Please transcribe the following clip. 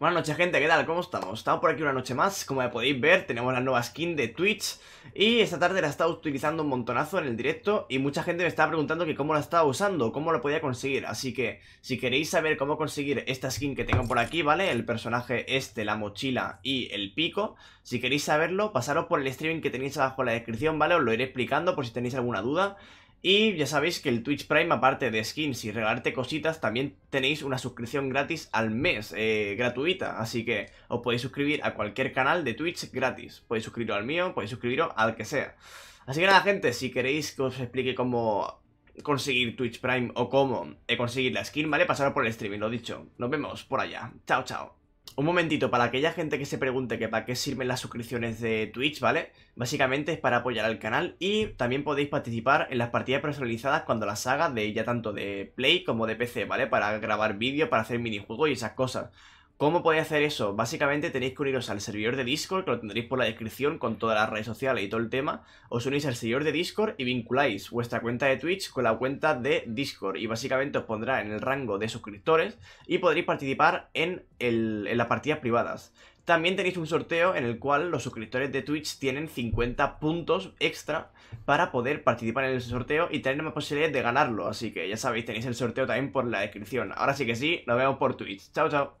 Buenas noches gente, ¿qué tal? ¿Cómo estamos? Estamos por aquí una noche más, como podéis ver tenemos la nueva skin de Twitch Y esta tarde la he estado utilizando un montonazo en el directo Y mucha gente me estaba preguntando que cómo la estaba usando, cómo la podía conseguir Así que si queréis saber cómo conseguir esta skin que tengo por aquí, ¿vale? El personaje este, la mochila y el pico Si queréis saberlo, pasaros por el streaming que tenéis abajo en la descripción, ¿vale? Os lo iré explicando por si tenéis alguna duda y ya sabéis que el Twitch Prime, aparte de skins y regalarte cositas, también tenéis una suscripción gratis al mes, eh, gratuita. Así que os podéis suscribir a cualquier canal de Twitch gratis. Podéis suscribiros al mío, podéis suscribiros al que sea. Así que nada, gente, si queréis que os explique cómo conseguir Twitch Prime o cómo conseguir la skin, ¿vale? Pasar por el streaming, lo dicho. Nos vemos por allá. Chao, chao un momentito, para aquella gente que se pregunte que para qué sirven las suscripciones de Twitch, ¿vale? Básicamente es para apoyar al canal y también podéis participar en las partidas personalizadas cuando las haga de ya tanto de Play como de PC, ¿vale? Para grabar vídeos, para hacer minijuegos y esas cosas. ¿Cómo podéis hacer eso? Básicamente tenéis que uniros al servidor de Discord, que lo tendréis por la descripción con todas las redes sociales y todo el tema. Os unís al servidor de Discord y vinculáis vuestra cuenta de Twitch con la cuenta de Discord. Y básicamente os pondrá en el rango de suscriptores y podréis participar en, las partidas privadas. También tenéis un sorteo en el cual los suscriptores de Twitch tienen 50 puntos extra para poder participar en el sorteo y tener más posibilidades de ganarlo. Así que ya sabéis, tenéis el sorteo también por la descripción. Ahora sí que sí, nos vemos por Twitch. Chao, chao.